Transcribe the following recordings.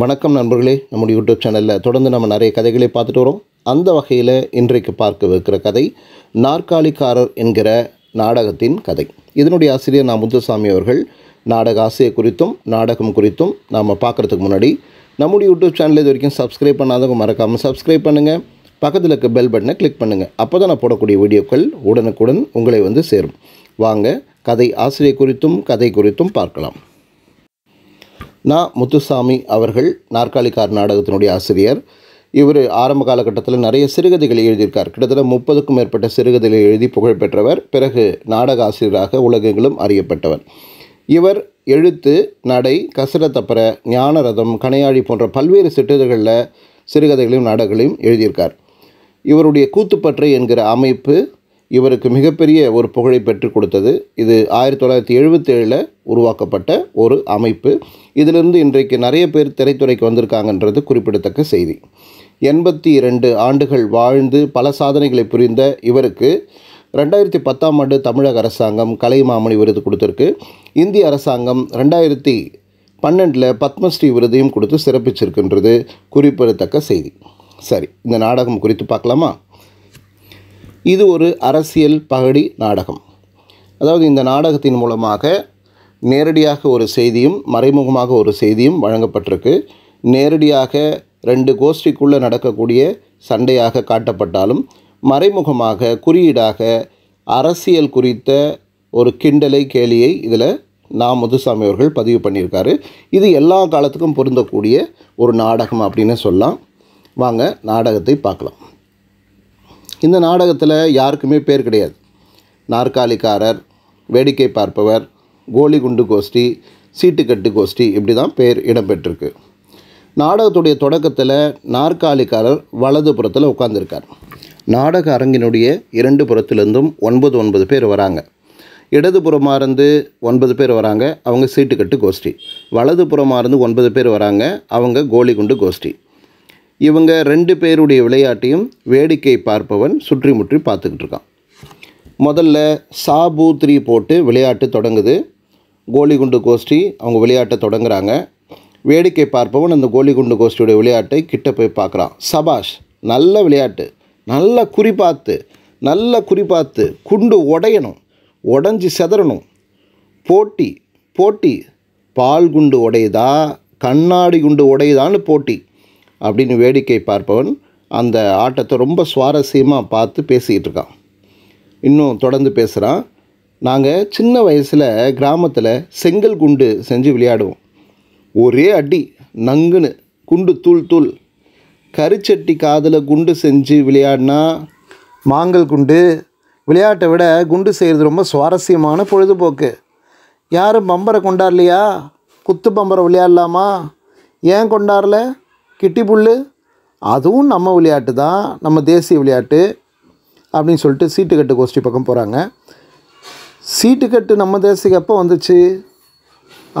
வணக்கம் நண்பர்களே நம்முடைய யூடியூப் சேனலில் தொடர்ந்து நம்ம நிறைய கதைகளை பார்த்துட்டு வரோம் அந்த வகையில் இன்றைக்கு பார்க்க வைக்கிற கதை நாற்காலிக்காரர் என்கிற நாடகத்தின் கதை இதனுடைய ஆசிரியர் நான் முத்துசாமி அவர்கள் நாடக ஆசிரியர் குறித்தும் நாடகம் குறித்தும் நாம் பார்க்குறதுக்கு முன்னாடி நம்முடைய யூடியூப் சேனலில் இது வரைக்கும் சப்ஸ்கிரைப் பண்ணாதவங்க மறக்காமல் சப்ஸ்கிரைப் பண்ணுங்கள் பக்கத்தில் இருக்க பெல் பட்டனை கிளிக் பண்ணுங்கள் அப்போ தான் நான் போடக்கூடிய வீடியோக்கள் உடனுக்குடன் உங்களை வந்து சேரும் வாங்க கதை ஆசிரியர் குறித்தும் கதை குறித்தும் பார்க்கலாம் நான் முத்துசாமி அவர்கள் நாற்காலிக்கார் நாடகத்தினுடைய ஆசிரியர் இவர் ஆரம்ப காலகட்டத்தில் நிறைய சிறுகதைகளை எழுதியிருக்கார் கிட்டத்தட்ட முப்பதுக்கும் மேற்பட்ட சிறுகதைகளை எழுதி புகழ்பெற்றவர் பிறகு நாடக ஆசிரியராக உலகங்களும் அறியப்பட்டவர் இவர் எழுத்து நடை கசரத்தப்பற ஞானரதம் கனையாழி போன்ற பல்வேறு சிட்டுதல்களில் சிறுகதைகளையும் நாடகங்களையும் எழுதியிருக்கார் இவருடைய கூத்துப்பற்றை என்கிற அமைப்பு இவருக்கு மிகப்பெரிய ஒரு புகழை பெற்றுக் கொடுத்தது இது ஆயிரத்தி தொள்ளாயிரத்தி எழுபத்தேழில் உருவாக்கப்பட்ட ஒரு அமைப்பு இதிலிருந்து இன்றைக்கு நிறைய பேர் திரைத்துறைக்கு வந்திருக்காங்கன்றது குறிப்பிடத்தக்க செய்தி எண்பத்தி இரண்டு ஆண்டுகள் வாழ்ந்து பல சாதனைகளை புரிந்த இவருக்கு ரெண்டாயிரத்தி பத்தாம் ஆண்டு தமிழக அரசாங்கம் கலைமாமணி விருது கொடுத்துருக்கு இந்திய அரசாங்கம் ரெண்டாயிரத்தி பன்னெண்டில் பத்மஸ்ரீ விருதையும் கொடுத்து சிறப்பிச்சிருக்கின்றது குறிப்பிடத்தக்க செய்தி சரி இந்த நாடகம் குறித்து பார்க்கலாமா இது ஒரு அரசியல் பகடி நாடகம் அதாவது இந்த நாடகத்தின் மூலமாக நேரடியாக ஒரு செய்தியும் மறைமுகமாக ஒரு செய்தியும் வழங்கப்பட்டிருக்கு நேரடியாக ரெண்டு கோஷ்டிக்குள்ளே நடக்கக்கூடிய சண்டையாக காட்டப்பட்டாலும் மறைமுகமாக குறியீடாக அரசியல் குறித்த ஒரு கிண்டலை கேலியை இதில் நா முதுசாமி அவர்கள் பதிவு பண்ணியிருக்காரு இது எல்லா காலத்துக்கும் பொருந்தக்கூடிய ஒரு நாடகம் அப்படின்னு சொல்லலாம் வாங்க நாடகத்தை பார்க்கலாம் இந்த நாடகத்தில் யாருக்குமே பேர் கிடையாது நாற்காலிக்காரர் வேடிக்கை பார்ப்பவர் கோலி குண்டு கோஷ்டி சீட்டுக்கட்டு கோஷ்டி இப்படி தான் பேர் இடம்பெற்றிருக்கு நாடகத்துடைய தொடக்கத்தில் நாற்காலிக்காரர் வலது புறத்தில் உட்காந்துருக்கார் நாடக அரங்கினுடைய இரண்டு புறத்திலிருந்தும் ஒன்பது ஒன்பது பேர் வராங்க இடதுபுறமாக இருந்து ஒன்பது பேர் வராங்க அவங்க சீட்டுக்கட்டு கோஷ்டி வலதுபுறமாக இருந்து ஒன்பது பேர் வராங்க அவங்க கோலி குண்டு கோஷ்டி இவங்க ரெண்டு பேருடைய விளையாட்டையும் வேடிக்கை பார்ப்பவன் சுற்றி முற்றி பார்த்துக்கிட்டு இருக்கான் முதல்ல சாபு த்ரீ போட்டு விளையாட்டு தொடங்குது கோலிகுண்டு கோஷ்டி அவங்க விளையாட்டை தொடங்குறாங்க வேடிக்கை பார்ப்பவன் அந்த கோலிகுண்டு கோஷ்டியுடைய விளையாட்டை கிட்ட போய் பார்க்குறான் சபாஷ் நல்ல விளையாட்டு நல்ல குறிப்பாத்து நல்ல குறிப்பாத்து குண்டு உடையணும் உடஞ்சி செதறணும் போட்டி போட்டி பால் குண்டு உடையுதா கண்ணாடி குண்டு உடையுதான்னு போட்டி அப்படின்னு வேடிக்கை பார்ப்பவன் அந்த ஆட்டத்தை ரொம்ப சுவாரஸ்யமாக பார்த்து பேசிக்கிட்டு இருக்கான் இன்னும் தொடர்ந்து பேசுகிறான் நாங்கள் சின்ன வயசில் கிராமத்தில் செங்கல் குண்டு செஞ்சு விளையாடுவோம் ஒரே அடி நங்குன்னு குண்டு தூள் தூள் கரிச்சட்டி காதில் குண்டு செஞ்சு விளையாடினா மாங்கல் குண்டு விளையாட்டை விட குண்டு செய்கிறது ரொம்ப சுவாரஸ்யமான பொழுதுபோக்கு யாரும் பம்பரை கொண்டாடலையா குத்து பம்பரை விளையாடலாமா ஏன் கொண்டாடல கிட்டி புல் அதுவும் நம்ம விளையாட்டு தான் நம்ம தேசிய விளையாட்டு அப்படின்னு சொல்லிட்டு சீட்டுக்கட்டு கோஷ்டி பக்கம் போகிறாங்க சீட்டுக்கட்டு நம்ம தேசிக்கு எப்போ வந்துச்சு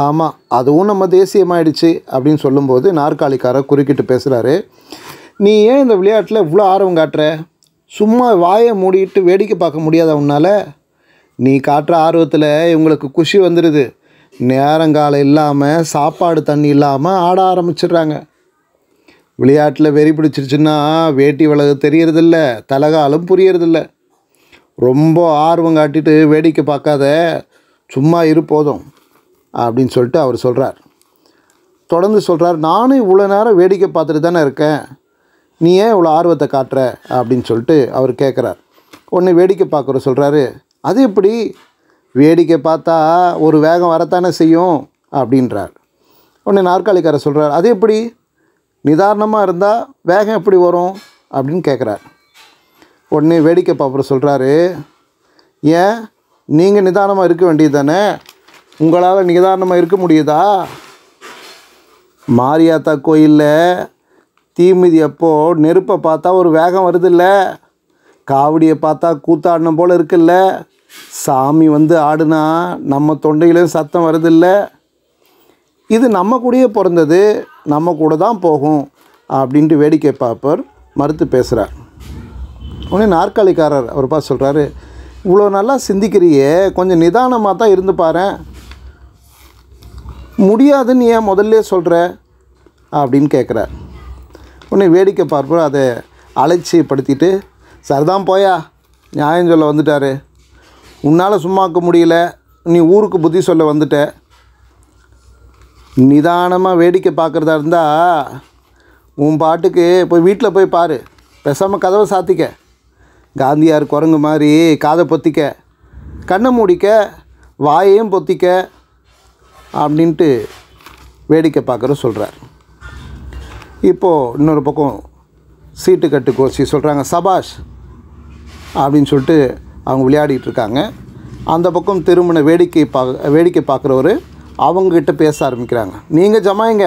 ஆமாம் அதுவும் நம்ம தேசியமாயிடுச்சு அப்படின்னு சொல்லும்போது நாற்காலிக்காரர் குறுக்கிட்டு பேசுகிறாரு நீ ஏன் இந்த விளையாட்டில் இவ்வளோ ஆர்வம் காட்டுற சும்மா வாயை மூடிட்டு வேடிக்கை பார்க்க முடியாத உன்னால் நீ காட்டுற ஆர்வத்தில் இவங்களுக்கு குஷி வந்துடுது நேரங்காலம் இல்லாமல் சாப்பாடு தண்ணி இல்லாமல் ஆட ஆரம்பிச்சிடுறாங்க விளையாட்டில் வெறி பிடிச்சிருச்சுன்னா வேட்டி வளகு தெரியறதில்ல தலகாலும் புரியறதில்ல ரொம்ப ஆர்வம் காட்டிட்டு வேடிக்கை பார்க்காத சும்மா இரு போதும் அப்படின்னு சொல்லிட்டு அவர் சொல்கிறார் தொடர்ந்து சொல்கிறார் நானும் இவ்வளோ நேரம் வேடிக்கை பார்த்துட்டு தானே இருக்கேன் நீ ஏன் இவ்வளோ ஆர்வத்தை காட்டுற அப்படின்னு சொல்லிட்டு அவர் கேட்குறார் ஒன்று வேடிக்கை பார்க்குற சொல்கிறாரு அது எப்படி வேடிக்கை பார்த்தா ஒரு வேகம் வரத்தானே செய்யும் அப்படின்றார் ஒன்று நாற்காலிக்கார சொல்கிறார் அது எப்படி நிதானமாக இருந்தால் வேகம் எப்படி வரும் அப்படின்னு கேட்குறார் உடனே வேடிக்கை பார்ப்பர் சொல்கிறாரு ஏன் நீங்கள் நிதானமாக இருக்க வேண்டியது தானே உங்களால் நிதானமாக இருக்க முடியுதா மாரியாத்தா கோயிலில் தீமிதி அப்போது நெருப்பை பார்த்தா ஒரு வேகம் இல்லை காவடியை பார்த்தா கூத்தாடின போல் இருக்குல்ல சாமி வந்து ஆடுனா நம்ம தொண்டையிலேயும் சத்தம் வருதில்லை இது நம்ம கூடயே பிறந்தது நம்ம கூட தான் போகும் அப்படின்ட்டு வேடிக்கை பார்ப்பவர் மறுத்து பேசுகிறார் உடனே நாற்காலிக்காரர் அவர் பார்த்து சொல்கிறாரு இவ்வளோ நல்லா சிந்திக்கிறியே கொஞ்சம் நிதானமாக தான் இருந்து பாரு முடியாதுன்னு ஏன் முதல்ல சொல்கிற அப்படின்னு கேட்குறார் உடனே வேடிக்கை பார்ப்போம் அதை அலட்சியப்படுத்திட்டு சரிதான் போயா நியாயம் சொல்ல வந்துட்டார் உன்னால் சும்மாக்க முடியல நீ ஊருக்கு புத்தி சொல்ல வந்துட்ட நிதானமாக வேடிக்கை பார்க்குறதா இருந்தால் உன் பாட்டுக்கு போய் வீட்டில் போய் பாரு பெசாமல் கதவை சாத்திக்க காந்தியார் குரங்கு மாதிரி காதை பொத்திக்க கண்ணை மூடிக்க வாயையும் பொத்திக்க அப்படின்ட்டு வேடிக்கை பார்க்குற சொல்கிறார் இப்போது இன்னொரு பக்கம் சீட்டு கட்டு கோச்சி சொல்கிறாங்க சபாஷ் அப்படின்னு சொல்லிட்டு அவங்க விளையாடிகிட்டு இருக்காங்க அந்த பக்கம் திருமண வேடிக்கை பா வேடிக்கை பார்க்குறவர் அவங்கக்கிட்ட பேச ஆரம்பிக்கிறாங்க நீங்கள் ஜமாயிங்க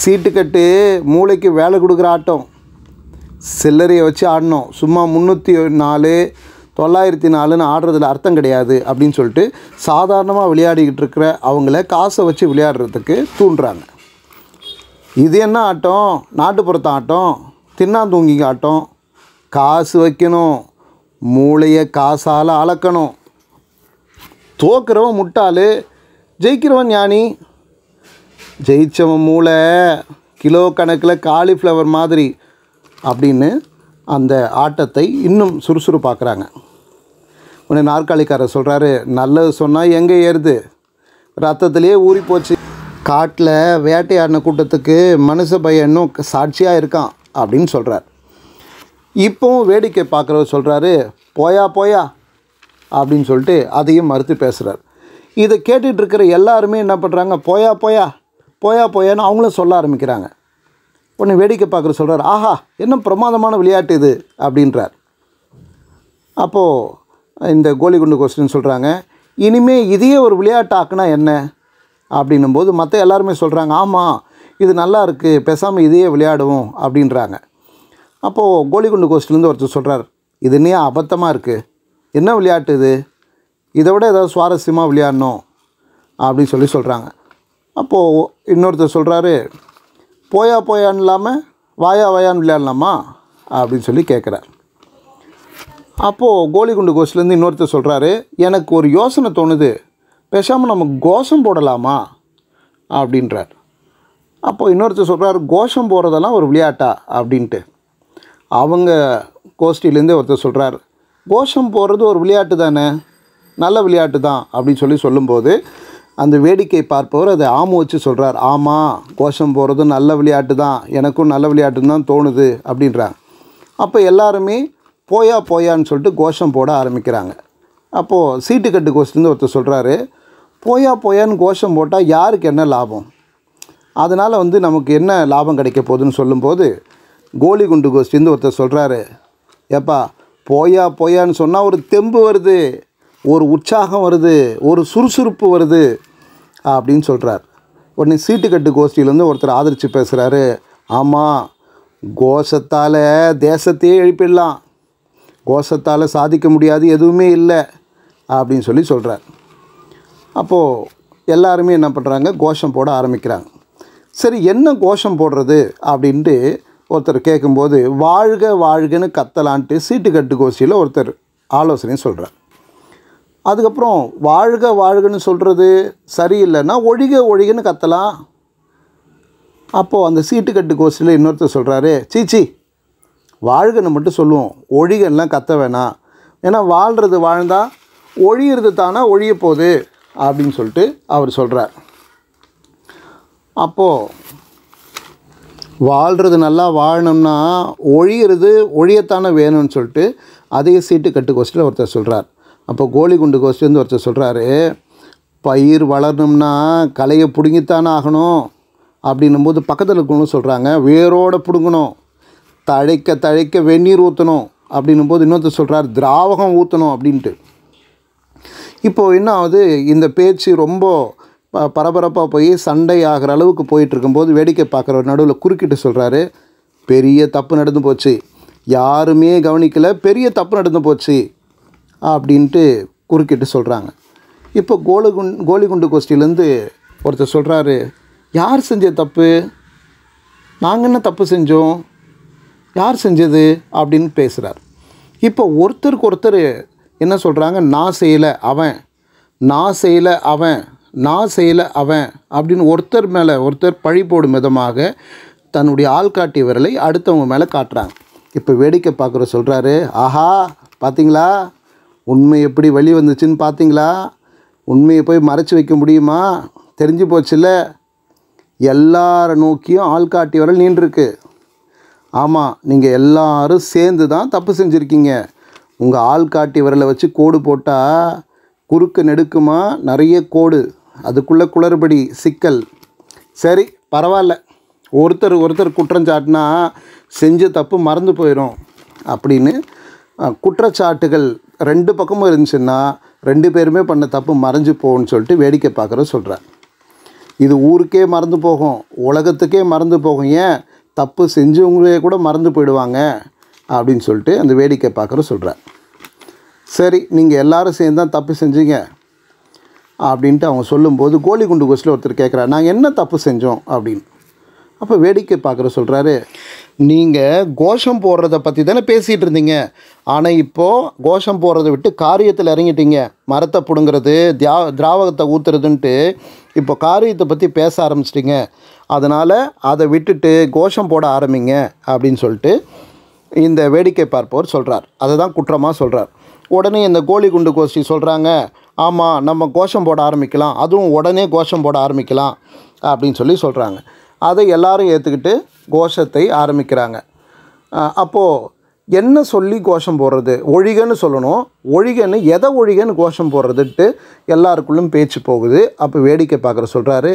சீட்டு கட்டு மூளைக்கு வேலை கொடுக்குற ஆட்டம் சில்லறையை வச்சு ஆடணும் சும்மா முந்நூற்றி நாலு தொள்ளாயிரத்தி நாலுன்னு ஆடுறதுல அர்த்தம் கிடையாது அப்படின்னு சொல்லிட்டு சாதாரணமாக விளையாடிக்கிட்டு இருக்கிற அவங்கள காசை வச்சு விளையாடுறதுக்கு தூண்டுறாங்க இது என்ன ஆட்டம் நாட்டுப்புறத்த ஆட்டம் தின்னாந்தூங்கிங்க ஆட்டம் காசு வைக்கணும் மூளையை காசால் அளக்கணும் தோக்குறவன் முட்டாள் ஜெயிக்கிறவன் ஞானி ஜெயித்தவன் மூளை கிலோ கணக்கில் காலிஃப்ளவர் மாதிரி அப்படின்னு அந்த ஆட்டத்தை இன்னும் சுறுசுறுப்பாக்குறாங்க உடனே நாற்காலிக்காரர் சொல்கிறாரு நல்லது சொன்னால் எங்கே ஏறுது ரத்தத்துலேயே ஊறி போச்சு காட்டில் வேட்டையாடின கூட்டத்துக்கு மனுஷ பையனும் இன்னும் சாட்சியாக இருக்கான் அப்படின்னு சொல்கிறார் இப்போவும் வேடிக்கை பார்க்குறவர் சொல்கிறாரு போயா போயா அப்படின்னு சொல்லிட்டு அதையும் மறுத்து பேசுகிறார் இதை கேட்டுட்ருக்கிற எல்லாருமே என்ன பண்ணுறாங்க போயா போயா போயா போயான்னு அவங்களும் சொல்ல ஆரம்பிக்கிறாங்க ஒன்று வேடிக்கை பார்க்குற சொல்கிறார் ஆஹா என்ன பிரமாதமான விளையாட்டு இது அப்படின்றார் அப்போது இந்த கோலி குண்டு கொஸ்டின் சொல்கிறாங்க இனிமேல் இதையே ஒரு விளையாட்டு ஆக்குனா என்ன அப்படின்னும் போது மற்ற எல்லாருமே சொல்கிறாங்க ஆமாம் இது நல்லா இருக்குது பேசாமல் இதையே விளையாடுவோம் அப்படின்றாங்க அப்போது கோலிகுண்டு கோஸ்டிலேருந்து ஒருத்தர் சொல்கிறார் இது இன்னையா அபத்தமாக இருக்குது என்ன விளையாட்டு இது இதை விட ஏதாவது சுவாரஸ்யமாக விளையாடணும் அப்படின்னு சொல்லி சொல்கிறாங்க அப்போது இன்னொருத்தர் சொல்கிறாரு போயா போயான்னு இல்லாமல் வாயா வாயான்னு விளையாடலாமா அப்படின்னு சொல்லி கேட்குறார் அப்போது கோலிகுண்டு கோஷ்லேருந்து இன்னொருத்தர் சொல்கிறாரு எனக்கு ஒரு யோசனை தோணுது பேசாமல் நம்ம கோஷம் போடலாமா அப்படின்றார் அப்போது இன்னொருத்தர் சொல்கிறார் கோஷம் போடுறதெல்லாம் ஒரு விளையாட்டா அப்படின்ட்டு அவங்க கோஷ்டிலேருந்தே ஒருத்தர் சொல்கிறார் கோஷம் போடுறது ஒரு விளையாட்டு தானே நல்ல விளையாட்டு தான் அப்படின்னு சொல்லி சொல்லும்போது அந்த வேடிக்கை பார்ப்பவர் அதை ஆமோ வச்சு சொல்கிறார் ஆமாம் கோஷம் போகிறது நல்ல விளையாட்டு தான் எனக்கும் நல்ல விளையாட்டுன்னு தான் தோணுது அப்படின்றாங்க அப்போ எல்லாருமே போயா போயான்னு சொல்லிட்டு கோஷம் போட ஆரம்பிக்கிறாங்க அப்போது சீட்டுக்கட்டு கோஷத்துலேருந்து ஒருத்தர் சொல்கிறாரு போயா போயான்னு கோஷம் போட்டால் யாருக்கு என்ன லாபம் அதனால் வந்து நமக்கு என்ன லாபம் கிடைக்க போகுதுன்னு சொல்லும்போது கோலி குண்டு கோஷ்டிந்து ஒருத்தர் சொல்கிறாரு ஏப்பா போயா போயான்னு சொன்னால் ஒரு தெம்பு வருது ஒரு உற்சாகம் வருது ஒரு சுறுசுறுப்பு வருது அப்படின்னு சொல்கிறார் உடனே சீட்டுக்கட்டு கோஷ்டியிலேருந்து ஒருத்தர் ஆதரித்து பேசுகிறாரு ஆமாம் கோஷத்தால் தேசத்தையே எழுப்பிடலாம் கோஷத்தால் சாதிக்க முடியாது எதுவுமே இல்லை அப்படின்னு சொல்லி சொல்கிறார் அப்போது எல்லாருமே என்ன பண்ணுறாங்க கோஷம் போட ஆரம்பிக்கிறாங்க சரி என்ன கோஷம் போடுறது அப்படின்ட்டு ஒருத்தர் கேட்கும்போது வாழ்க வாழ்கன்னு கத்தலான்ட்டு சீட்டுக்கட்டு கோஷ்டியில் ஒருத்தர் ஆலோசனையும் சொல்கிறார் அதுக்கப்புறம் வாழ்க வாழ்கன்னு சொல்கிறது சரியில்லைன்னா ஒழிக ஒழிகன்னு கத்தலாம் அப்போது அந்த சீட்டுக்கட்டு கோஷ்டியில் இன்னொருத்தர் சொல்கிறாரு சீச்சி வாழ்கன்னு மட்டும் சொல்லுவோம் ஒழிகெல்லாம் கத்த வேணாம் ஏன்னா வாழ்கிறது வாழ்ந்தால் ஒழியிறது தானே ஒழிய போகுது அப்படின்னு சொல்லிட்டு அவர் சொல்கிறார் அப்போது வாழ்கிறது நல்லா வாழணும்னா ஒழியிறது ஒழியத்தானே வேணும்னு சொல்லிட்டு அதே சீட்டு கட்டு கொஸ்டில் ஒருத்தர் சொல்கிறார் அப்போ கோழி குண்டு வந்து ஒருத்தர் சொல்கிறாரு பயிர் வளரணும்னா கலையை பிடுங்கித்தானே ஆகணும் அப்படின்னும் போது பக்கத்தில் இருக்கணும்னு சொல்கிறாங்க வேரோடு பிடுங்கணும் தழைக்க தழைக்க வெந்நீர் ஊற்றணும் அப்படின்னும் போது இன்னொருத்தர் சொல்கிறார் திராவகம் ஊற்றணும் அப்படின்ட்டு இப்போது என்ன ஆகுது இந்த பேச்சு ரொம்ப பரபரப்பாக போய் சண்டை ஆகிற அளவுக்கு போயிட்டுருக்கும்போது வேடிக்கை பார்க்குற ஒரு நடுவில் குறுக்கிட்டு சொல்கிறாரு பெரிய தப்பு நடந்து போச்சு யாருமே கவனிக்கலை பெரிய தப்பு நடந்து போச்சு அப்படின்ட்டு குறுக்கிட்டு சொல்கிறாங்க இப்போ கோலகுண் கோலிகுண்டு கோஷ்டிலேருந்து ஒருத்தர் சொல்கிறாரு யார் செஞ்ச தப்பு நாங்கள் என்ன தப்பு செஞ்சோம் யார் செஞ்சது அப்படின்னு பேசுகிறார் இப்போ ஒருத்தருக்கு ஒருத்தர் என்ன சொல்கிறாங்க நான் செய்யலை அவன் நான் செய்யலை அவன் நான் செய்யலை அவன் அப்படின்னு ஒருத்தர் மேலே ஒருத்தர் பழி போடும் விதமாக தன்னுடைய ஆள்காட்டி விரலை அடுத்தவங்க மேலே காட்டுறாங்க இப்போ வேடிக்கை பார்க்குற சொல்கிறாரு ஆஹா பார்த்தீங்களா உண்மை எப்படி வழி வந்துச்சுன்னு பார்த்தீங்களா உண்மையை போய் மறைச்சி வைக்க முடியுமா தெரிஞ்சு போச்சுல்ல எல்லார நோக்கியும் ஆள்காட்டி வரல் நீண்டிருக்கு ஆமாம் நீங்கள் எல்லாரும் சேர்ந்து தான் தப்பு செஞ்சுருக்கீங்க உங்கள் ஆள்காட்டி விரலை வச்சு கோடு போட்டால் குறுக்கு நெடுக்குமா நிறைய கோடு அதுக்குள்ளே குளறுபடி சிக்கல் சரி பரவாயில்ல ஒருத்தர் ஒருத்தர் குற்றம் சாட்டினா செஞ்ச தப்பு மறந்து போயிடும் அப்படின்னு குற்றச்சாட்டுகள் ரெண்டு பக்கமும் இருந்துச்சுன்னா ரெண்டு பேருமே பண்ண தப்பு மறைஞ்சு போகும்னு சொல்லிட்டு வேடிக்கை பார்க்குற சொல்கிறார் இது ஊருக்கே மறந்து போகும் உலகத்துக்கே மறந்து போகும் ஏன் தப்பு செஞ்சவங்களே கூட மறந்து போயிடுவாங்க அப்படின்னு சொல்லிட்டு அந்த வேடிக்கை பார்க்குற சொல்கிறார் சரி நீங்கள் எல்லோரும் சேர்ந்து தான் தப்பு செஞ்சீங்க அப்படின்ட்டு அவங்க சொல்லும்போது கோலி குண்டு கொஸ்டில் ஒருத்தர் கேட்குறாரு நாங்கள் என்ன தப்பு செஞ்சோம் அப்படின்னு அப்போ வேடிக்கை பார்க்குற சொல்கிறாரு நீங்கள் கோஷம் போடுறத பற்றி தானே பேசிகிட்டு இருந்தீங்க ஆனால் இப்போது கோஷம் போடுறத விட்டு காரியத்தில் இறங்கிட்டீங்க மரத்தை பிடுங்கிறது தியா திராவகத்தை ஊற்றுறதுன்ட்டு இப்போ காரியத்தை பற்றி பேச ஆரம்பிச்சிட்டிங்க அதனால் அதை விட்டுட்டு கோஷம் போட ஆரம்பிங்க அப்படின்னு சொல்லிட்டு இந்த வேடிக்கை பார்ப்பவர் சொல்கிறார் அதை தான் குற்றமாக சொல்கிறார் உடனே இந்த கோழி குண்டு கோஷ்டி சொல்கிறாங்க ஆமாம் நம்ம கோஷம் போட ஆரம்பிக்கலாம் அதுவும் உடனே கோஷம் போட ஆரம்பிக்கலாம் அப்படின்னு சொல்லி சொல்கிறாங்க அதை எல்லாரும் ஏற்றுக்கிட்டு கோஷத்தை ஆரம்பிக்கிறாங்க அப்போது என்ன சொல்லி கோஷம் போடுறது ஒழிகன்னு சொல்லணும் ஒழிகன்னு எதை ஒழிகன்னு கோஷம் போடுறதுட்டு எல்லாருக்குள்ளும் பேச்சு போகுது அப்போ வேடிக்கை பார்க்குற சொல்கிறாரு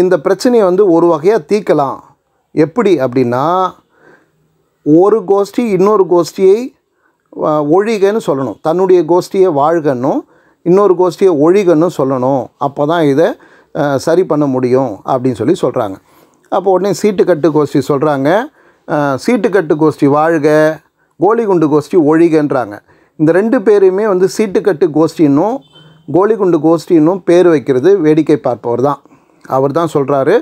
இந்த பிரச்சனையை வந்து ஒரு வகையாக தீர்க்கலாம் எப்படி அப்படின்னா ஒரு கோஷ்டி இன்னொரு கோஷ்டியை ஒழிகன்னு சொல்லணும் தன்னுடைய கோஷ்டியை வாழ்கன்னும் இன்னொரு கோஷ்டியை ஒழிகன்னு சொல்லணும் அப்போ தான் இதை சரி பண்ண முடியும் அப்படின்னு சொல்லி சொல்கிறாங்க அப்போ உடனே சீட்டுக்கட்டு கோஷ்டி சொல்கிறாங்க சீட்டுக்கட்டு கோஷ்டி வாழ்க கோழிகுண்டு கோஷ்டி ஒழிகன்றாங்க இந்த ரெண்டு பேரையுமே வந்து சீட்டுக்கட்டு கோஷ்டின்னும் கோழிகுண்டு கோஷ்டின்னும் பேர் வைக்கிறது வேடிக்கை பார்ப்பவர் தான் அவர் தான் சொல்கிறாரு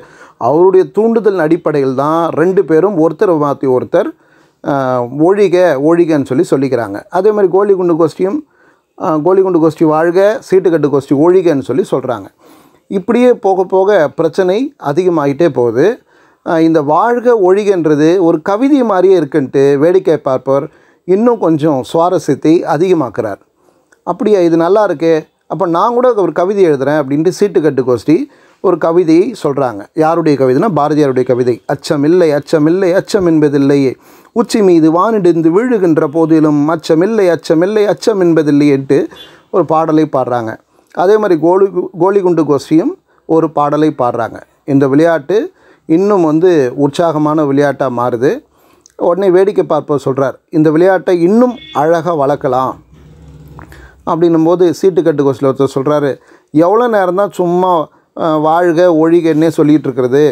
அவருடைய தூண்டுதல் அடிப்படையில் தான் ரெண்டு பேரும் ஒருத்தர் மாற்றி ஒருத்தர் ஒழிக ஒழிகன்னு சொல்லி சொல்லிக்கிறாங்க அதே மாதிரி கோலிகுண்டு கோஷ்டியும் கோழிகுண்டு கோஷ்டி வாழ்க சீட்டுக்கட்டு கோஷ்டி ஒழிகன்னு சொல்லி சொல்கிறாங்க இப்படியே போக போக பிரச்சனை அதிகமாகிட்டே போகுது இந்த வாழ்க ஒழிகன்றது ஒரு கவிதை மாதிரியே இருக்குன்ட்டு வேடிக்கை பார்ப்பவர் இன்னும் கொஞ்சம் சுவாரஸ்யத்தை அதிகமாக்குறார் அப்படியா இது நல்லா இருக்கே அப்போ நான் கூட ஒரு கவிதை எழுதுகிறேன் அப்படின்ட்டு சீட்டுக்கட்டு கோஷ்டி ஒரு கவிதையை சொல்கிறாங்க யாருடைய கவிதைனா பாரதியாருடைய கவிதை அச்சமில்லை அச்சமில்லை அச்சம் என்பதில்லையே உச்சி மீது வானிடிந்து விழுகின்ற போதிலும் அச்சமில்லை அச்சமில்லை அச்சம் என்பதில்லையேன்ட்டு ஒரு பாடலை பாடுறாங்க அதே மாதிரி கோலி குண்டு கோஷ்டியும் ஒரு பாடலை பாடுறாங்க இந்த விளையாட்டு இன்னும் வந்து உற்சாகமான விளையாட்டாக மாறுது உடனே வேடிக்கை பார்ப்ப சொல்கிறார் இந்த விளையாட்டை இன்னும் அழகாக வளர்க்கலாம் அப்படின்னும்போது சீட்டுக்கட்டு கோஷில் ஒருத்தர் சொல்கிறாரு எவ்வளோ நேரம் தான் சும்மா வாழ்க ஒழிகன்னே சொல்லிகிட்டு இருக்கிறது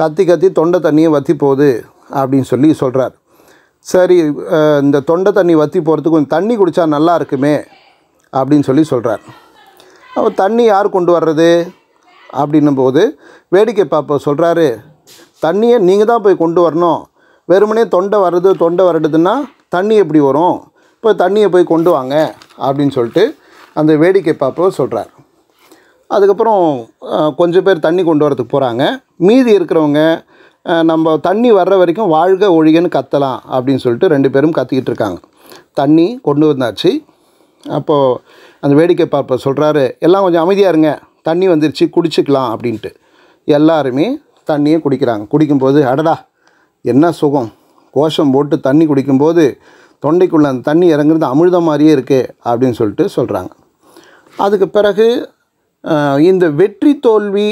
கத்தி கத்தி தொண்டை தண்ணியை வற்றி போகுது அப்படின்னு சொல்லி சொல்கிறார் சரி இந்த தொண்டை தண்ணி வற்றி போகிறதுக்கு கொஞ்சம் தண்ணி குடித்தா நல்லா இருக்குமே அப்படின்னு சொல்லி சொல்கிறார் தண்ணி யார் கொண்டு வர்றது அப்படின்னும் போது வேடிக்கை பாப்பா சொல்கிறாரு தண்ணியை நீங்கள் தான் போய் கொண்டு வரணும் வெறுமனே தொண்டை வர்றது தொண்டை வர்றதுன்னா தண்ணி எப்படி வரும் இப்போ தண்ணியை போய் கொண்டு வாங்க அப்படின்னு சொல்லிட்டு அந்த வேடிக்கை பாப்பா சொல்கிறார் அதுக்கப்புறம் கொஞ்சம் பேர் தண்ணி கொண்டு வரதுக்கு போகிறாங்க மீதி இருக்கிறவங்க நம்ம தண்ணி வர்ற வரைக்கும் வாழ்க ஒழிகன்னு கத்தலாம் அப்படின்னு சொல்லிட்டு ரெண்டு பேரும் கத்திக்கிட்டு இருக்காங்க தண்ணி கொண்டு வந்தாச்சு அப்போது அந்த வேடிக்கை பார்ப்ப சொல்கிறாரு எல்லாம் கொஞ்சம் அமைதியாக இருங்க தண்ணி வந்துருச்சு குடிச்சிக்கலாம் அப்படின்ட்டு எல்லாருமே தண்ணியை குடிக்கிறாங்க குடிக்கும்போது அடடா என்ன சுகம் கோஷம் போட்டு தண்ணி குடிக்கும்போது தொண்டைக்குள்ளே அந்த தண்ணி இறங்குறது அமிழ்தம் மாதிரியே இருக்குது அப்படின்னு சொல்லிட்டு சொல்கிறாங்க அதுக்கு பிறகு இந்த வெற்றி தோல்வி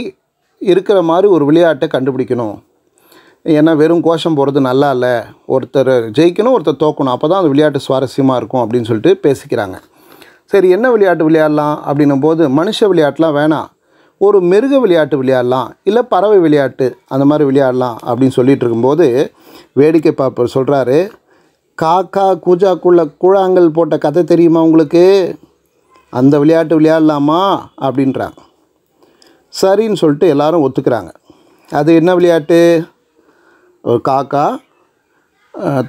இருக்கிற மாதிரி ஒரு விளையாட்டை கண்டுபிடிக்கணும் ஏன்னா வெறும் கோஷம் போகிறது நல்லா இல்லை ஒருத்தர் ஜெயிக்கணும் ஒருத்தர் தோக்கணும் அப்போ தான் அந்த விளையாட்டு சுவாரஸ்யமாக இருக்கும் அப்படின்னு சொல்லிட்டு பேசிக்கிறாங்க சரி என்ன விளையாட்டு விளையாடலாம் அப்படின்னும் போது மனுஷ விளையாட்டுலாம் வேணாம் ஒரு மிருக விளையாட்டு விளையாடலாம் இல்லை பறவை விளையாட்டு அந்த மாதிரி விளையாடலாம் அப்படின்னு சொல்லிகிட்டு இருக்கும்போது வேடிக்கை பார்ப்பர் சொல்கிறாரு காக்கா கூஜாக்குள்ள கூழாங்கல் போட்ட கதை தெரியுமா உங்களுக்கு அந்த விளையாட்டு விளையாடலாமா அப்படின்றாங்க சரின்னு சொல்லிட்டு எல்லாரும் ஒத்துக்கிறாங்க அது என்ன விளையாட்டு ஒரு காக்கா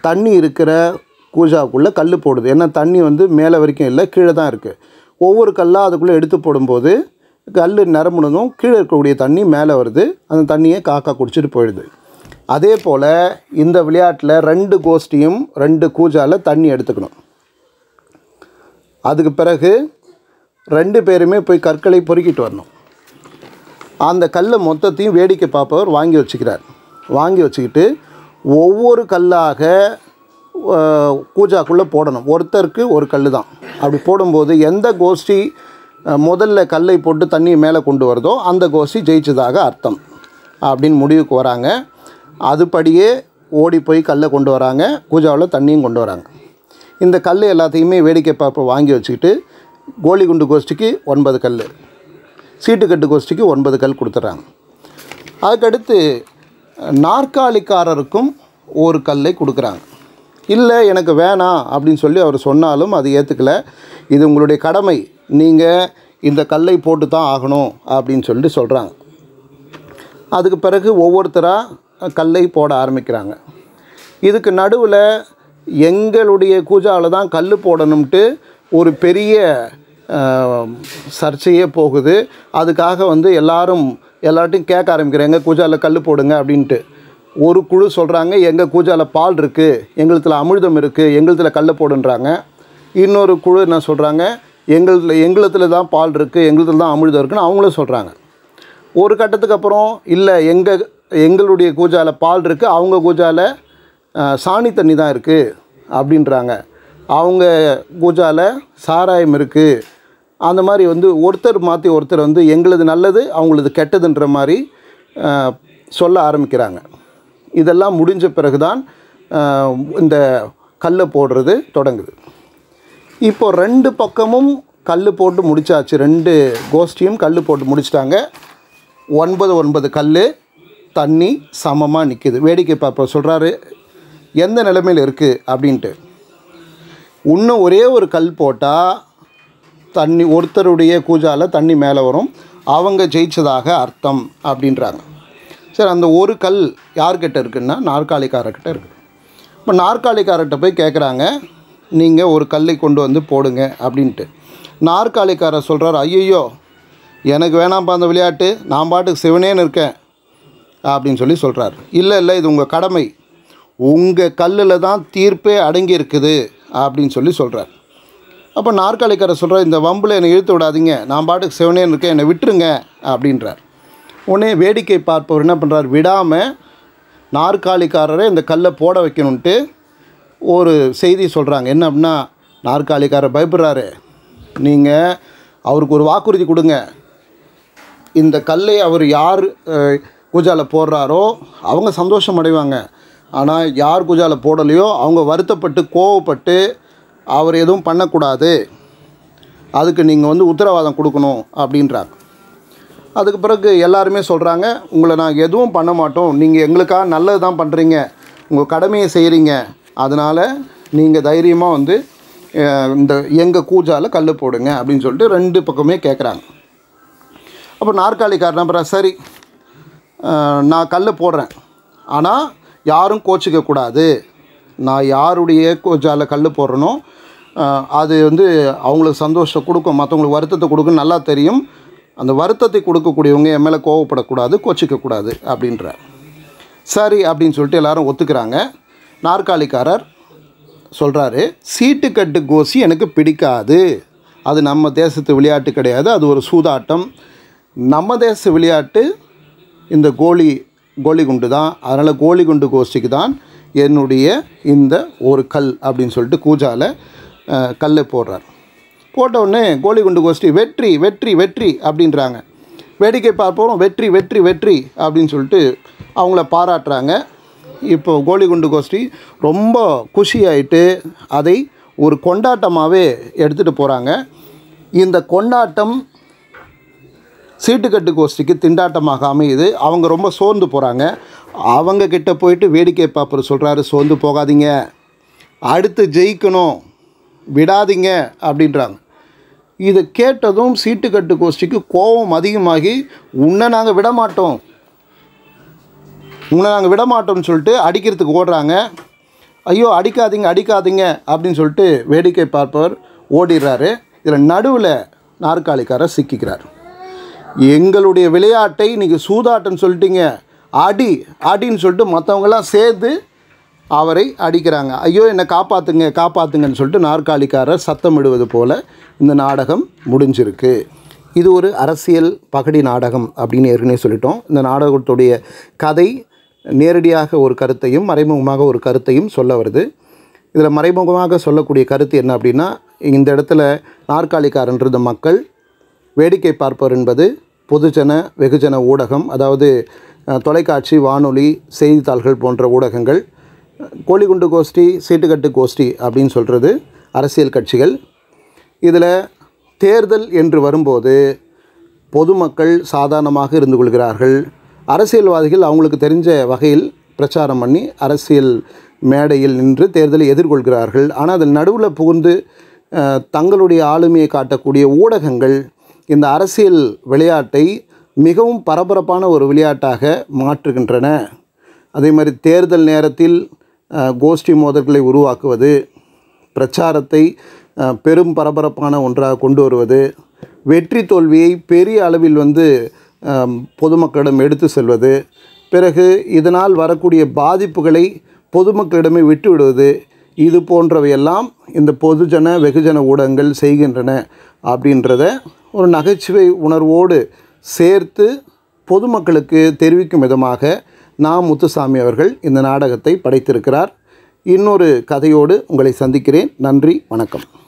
தண்ணி இருக்கிற கூஜாவுக்குள்ளே கல் போடுது ஏன்னா தண்ணி வந்து மேலே வரைக்கும் இல்லை கீழே தான் இருக்குது ஒவ்வொரு கல்லாக அதுக்குள்ளே எடுத்து போடும்போது கல் நிரம்புனதும் கீழே இருக்கக்கூடிய தண்ணி மேலே வருது அந்த தண்ணியை காக்கா குடிச்சிட்டு போயிடுது அதே போல் இந்த விளையாட்டில் ரெண்டு கோஷ்டியும் ரெண்டு கூஜாவில் தண்ணி எடுத்துக்கணும் அதுக்கு பிறகு ரெண்டு பேருமே போய் கற்களை பொறுக்கிட்டு வரணும் அந்த கல்லை மொத்தத்தையும் வேடிக்கை பார்ப்பவர் வாங்கி வச்சுக்கிறார் வாங்கி வச்சுக்கிட்டு ஒவ்வொரு கல்லாக பூஜாக்குள்ளே போடணும் ஒருத்தருக்கு ஒரு கல் தான் அப்படி போடும்போது எந்த கோஷ்டி முதல்ல கல்லை போட்டு தண்ணியை மேலே கொண்டு வருதோ அந்த கோஷ்டி ஜெயிச்சதாக அர்த்தம் அப்படின்னு முடிவுக்கு வராங்க அதுபடியே ஓடி போய் கல்லை கொண்டு வராங்க பூஜாவில் தண்ணியும் கொண்டு வராங்க இந்த கல் எல்லாத்தையுமே வேடிக்கை பார்ப்ப வாங்கி வச்சுக்கிட்டு கோழி குண்டு கோஷ்டிக்கு ஒன்பது கல் சீட்டுக்கட்டு கோஷ்டிக்கு ஒன்பது கல் கொடுத்துட்றாங்க அதுக்கடுத்து நாற்காலிக்காரருக்கும் ஒரு கல்லை கொடுக்குறாங்க இல்லை எனக்கு வேணாம் அப்படின்னு சொல்லி அவர் சொன்னாலும் அது ஏற்றுக்கலை இது உங்களுடைய கடமை நீங்கள் இந்த கல்லை போட்டு தான் ஆகணும் அப்படின்னு சொல்லிட்டு சொல்கிறாங்க அதுக்கு பிறகு ஒவ்வொருத்தராக கல்லை போட ஆரம்பிக்கிறாங்க இதுக்கு நடுவில் எங்களுடைய கூஜாவில் தான் கல் போடணும்ட்டு ஒரு பெரிய சர்ச்சையே போகுது அதுக்காக வந்து எல்லாரும் எல்லார்ட்டையும் கேட்க ஆரம்பிக்கிறேன் எங்கள் கூஜாவில் கல் போடுங்க அப்படின்ட்டு ஒரு குழு சொல்கிறாங்க எங்கள் கூஜாவில் பால் இருக்குது எங்களுத்தில் அமிழ்தம் இருக்குது எங்களுத்தில் கல்லை போடுன்றாங்க இன்னொரு குழு என்ன சொல்கிறாங்க எங்களத்தில் எங்களுத்தில் தான் பால் இருக்குது எங்களுத்தில் தான் அமிழ்தம் இருக்குன்னு அவங்களும் சொல்கிறாங்க ஒரு கட்டத்துக்கு அப்புறம் இல்லை எங்கள் எங்களுடைய கூஜாவில் பால் இருக்குது அவங்க கூஜாவில் சாணி தண்ணி தான் இருக்குது அப்படின்றாங்க அவங்க கூஜாவில் சாராயம் இருக்குது அந்த மாதிரி வந்து ஒருத்தர் மாற்றி ஒருத்தர் வந்து எங்களது நல்லது அவங்களது கெட்டதுன்ற மாதிரி சொல்ல ஆரம்பிக்கிறாங்க இதெல்லாம் முடிஞ்ச பிறகு தான் இந்த கல்லை போடுறது தொடங்குது இப்போது ரெண்டு பக்கமும் கல் போட்டு முடித்தாச்சு ரெண்டு கோஷ்டியும் கல் போட்டு முடிச்சிட்டாங்க ஒன்பது ஒன்பது கல் தண்ணி சமமாக நிற்கிது வேடிக்கை பார்ப்ப சொல்கிறாரு எந்த நிலைமையில் இருக்குது அப்படின்ட்டு இன்னும் ஒரே ஒரு கல் போட்டால் தண்ணி ஒருத்தருடைய கூஜாவில் தண்ணி மேலே வரும் அவங்க ஜெயிச்சதாக அர்த்தம் அப்படின்றாங்க சார் அந்த ஒரு கல் யார்கிட்ட இருக்குன்னா நாற்காலிக்காரர்கிட்ட இருக்குது இப்போ நாற்காலிக்காரர்கிட்ட போய் கேட்குறாங்க நீங்கள் ஒரு கல்லை கொண்டு வந்து போடுங்க அப்படின்ட்டு நாற்காலிக்காரர் சொல்கிறார் ஐயையோ எனக்கு வேணாம்ப்பா அந்த விளையாட்டு நான் பாட்டுக்கு சிவனேன்னு இருக்கேன் அப்படின்னு சொல்லி சொல்கிறார் இல்லை இல்லை இது உங்கள் கடமை உங்கள் கல்லில் தான் தீர்ப்பே அடங்கி இருக்குது அப்படின்னு சொல்லி சொல்கிறார் அப்போ நாற்காலிக்காரர் சொல்கிறார் இந்த வம்பில் என்னை இழுத்து விடாதீங்க நான் பாட்டுக்கு சிவனேன்னு இருக்கேன் என்னை விட்டுருங்க அப்படின்றார் உடனே வேடிக்கை பார்ப்பவர் என்ன பண்ணுறார் விடாமல் நாற்காலிக்காரரை இந்த கல்லை போட வைக்கணுன்ட்டு ஒரு செய்தி சொல்கிறாங்க என்ன அப்படின்னா நாற்காலிக்காரர் பயப்படுறாரு நீங்கள் அவருக்கு ஒரு வாக்குறுதி கொடுங்க இந்த கல்லை அவர் யார் குஜாவில் போடுறாரோ அவங்க சந்தோஷம் அடைவாங்க ஆனால் யார் குஜாவில் போடலையோ அவங்க வருத்தப்பட்டு கோவப்பட்டு அவர் எதுவும் பண்ணக்கூடாது அதுக்கு நீங்கள் வந்து உத்தரவாதம் கொடுக்கணும் அப்படின்றாங்க அதுக்கு பிறகு எல்லாருமே சொல்கிறாங்க உங்களை நாங்கள் எதுவும் பண்ண மாட்டோம் நீங்கள் எங்களுக்காக நல்லது தான் பண்ணுறீங்க உங்கள் கடமையை செய்கிறீங்க அதனால் நீங்கள் தைரியமாக வந்து இந்த எங்கள் கூஜாவில் கல் போடுங்க அப்படின்னு சொல்லிட்டு ரெண்டு பக்கமே கேட்குறாங்க அப்போ நாற்காலிக்காரன் அப்புறம் சரி நான் கல் போடுறேன் ஆனால் யாரும் கோச்சிக்கக்கூடாது நான் யாருடைய கூஜாவில் கல் போடுறனோ அது வந்து அவங்களுக்கு சந்தோஷம் கொடுக்கும் மற்றவங்களுக்கு வருத்தத்தை கொடுக்கும் நல்லா தெரியும் அந்த வருத்தத்தை கொடுக்கக்கூடியவங்க என் மேலே கோவப்படக்கூடாது கொச்சிக்கக்கூடாது அப்படின்றார் சரி அப்படின்னு சொல்லிட்டு எல்லாரும் ஒத்துக்கிறாங்க நாற்காலிக்காரர் சொல்கிறாரு சீட்டுக்கட்டு கோசி எனக்கு பிடிக்காது அது நம்ம தேசத்து விளையாட்டு கிடையாது அது ஒரு சூதாட்டம் நம்ம தேச விளையாட்டு இந்த கோழி கோழி குண்டு தான் அதனால் கோழி குண்டு கோஷ்டிக்கு தான் என்னுடைய இந்த ஒரு கல் அப்படின்னு சொல்லிட்டு கூஜாவில் கல்லை போடுறார் போட்டவுடனே கோலி குண்டு கோஷ்டி வெற்றி வெற்றி வெற்றி அப்படின்றாங்க வேடிக்கை பார்ப்போம் வெற்றி வெற்றி வெற்றி அப்படின்னு சொல்லிட்டு அவங்கள பாராட்டுறாங்க இப்போது கோலி குண்டு கோஷ்டி ரொம்ப குஷியாயிட்டு அதை ஒரு கொண்டாட்டமாகவே எடுத்துகிட்டு போகிறாங்க இந்த கொண்டாட்டம் சீட்டுக்கட்டு கோஷ்டிக்கு திண்டாட்டமாக அமையுது அவங்க ரொம்ப சோர்ந்து போகிறாங்க அவங்க கிட்ட போயிட்டு வேடிக்கை பார்ப்பர் சொல்கிறாரு சோர்ந்து போகாதீங்க அடுத்து ஜெயிக்கணும் விடாதீங்க அப்படின்றாங்க இதை கேட்டதும் சீட்டுக்கட்டு கோஷ்டிக்கு கோபம் அதிகமாகி உன்னை நாங்கள் விட மாட்டோம் உன்னை நாங்கள் விடமாட்டோம்னு சொல்லிட்டு அடிக்கிறதுக்கு ஓடுறாங்க ஐயோ அடிக்காதீங்க அடிக்காதீங்க அப்படின்னு சொல்லிட்டு வேடிக்கை பார்ப்பவர் ஓடிடுறாரு இதில் நடுவில் நாற்காலிக்காரர் சிக்கிக்கிறார் எங்களுடைய விளையாட்டை இன்றைக்கி சூதாட்டம்னு சொல்லிட்டீங்க அடி அடின்னு சொல்லிட்டு மற்றவங்களாம் சேர்ந்து அவரை அடிக்கிறாங்க ஐயோ என்னை காப்பாற்றுங்க காப்பாற்றுங்கன்னு சொல்லிட்டு நாற்காலிக்காரர் சத்தமிடுவது போல் இந்த நாடகம் முடிஞ்சிருக்கு இது ஒரு அரசியல் பகடி நாடகம் அப்படின்னு ஏற்கனவே சொல்லிட்டோம் இந்த நாடகத்துடைய கதை நேரடியாக ஒரு கருத்தையும் மறைமுகமாக ஒரு கருத்தையும் சொல்ல வருது இதில் மறைமுகமாக சொல்லக்கூடிய கருத்து என்ன அப்படின்னா இந்த இடத்துல நாற்காலிக்காரன்றது மக்கள் வேடிக்கை பார்ப்பவர் என்பது பொதுஜன வெகுஜன ஊடகம் அதாவது தொலைக்காட்சி வானொலி செய்தித்தாள்கள் போன்ற ஊடகங்கள் கோழிகுண்டு கோஷ்டி சீட்டுக்கட்டு கோஷ்டி அப்படின்னு சொல்கிறது அரசியல் கட்சிகள் இதில் தேர்தல் என்று வரும்போது பொதுமக்கள் சாதாரணமாக இருந்து கொள்கிறார்கள் அரசியல்வாதிகள் அவங்களுக்கு தெரிஞ்ச வகையில் பிரச்சாரம் பண்ணி அரசியல் மேடையில் நின்று தேர்தலை எதிர்கொள்கிறார்கள் ஆனால் அதன் நடுவில் புகுந்து தங்களுடைய ஆளுமையை காட்டக்கூடிய ஊடகங்கள் இந்த அரசியல் விளையாட்டை மிகவும் பரபரப்பான ஒரு விளையாட்டாக மாற்றுகின்றன அதே மாதிரி தேர்தல் நேரத்தில் கோஷ்டி மோதல்களை உருவாக்குவது பிரச்சாரத்தை பெரும் பரபரப்பான ஒன்றாக கொண்டு வருவது வெற்றி தோல்வியை பெரிய அளவில் வந்து பொதுமக்களிடம் எடுத்து செல்வது பிறகு இதனால் வரக்கூடிய பாதிப்புகளை பொதுமக்களிடமே விட்டுவிடுவது இது போன்றவையெல்லாம் இந்த பொதுஜன வெகுஜன ஊடகங்கள் செய்கின்றன அப்படின்றத ஒரு நகைச்சுவை உணர்வோடு சேர்த்து பொதுமக்களுக்கு தெரிவிக்கும் விதமாக நா முத்துசாமி அவர்கள் இந்த நாடகத்தை படைத்திருக்கிறார் இன்னொரு கதையோடு உங்களை சந்திக்கிறேன் நன்றி வணக்கம்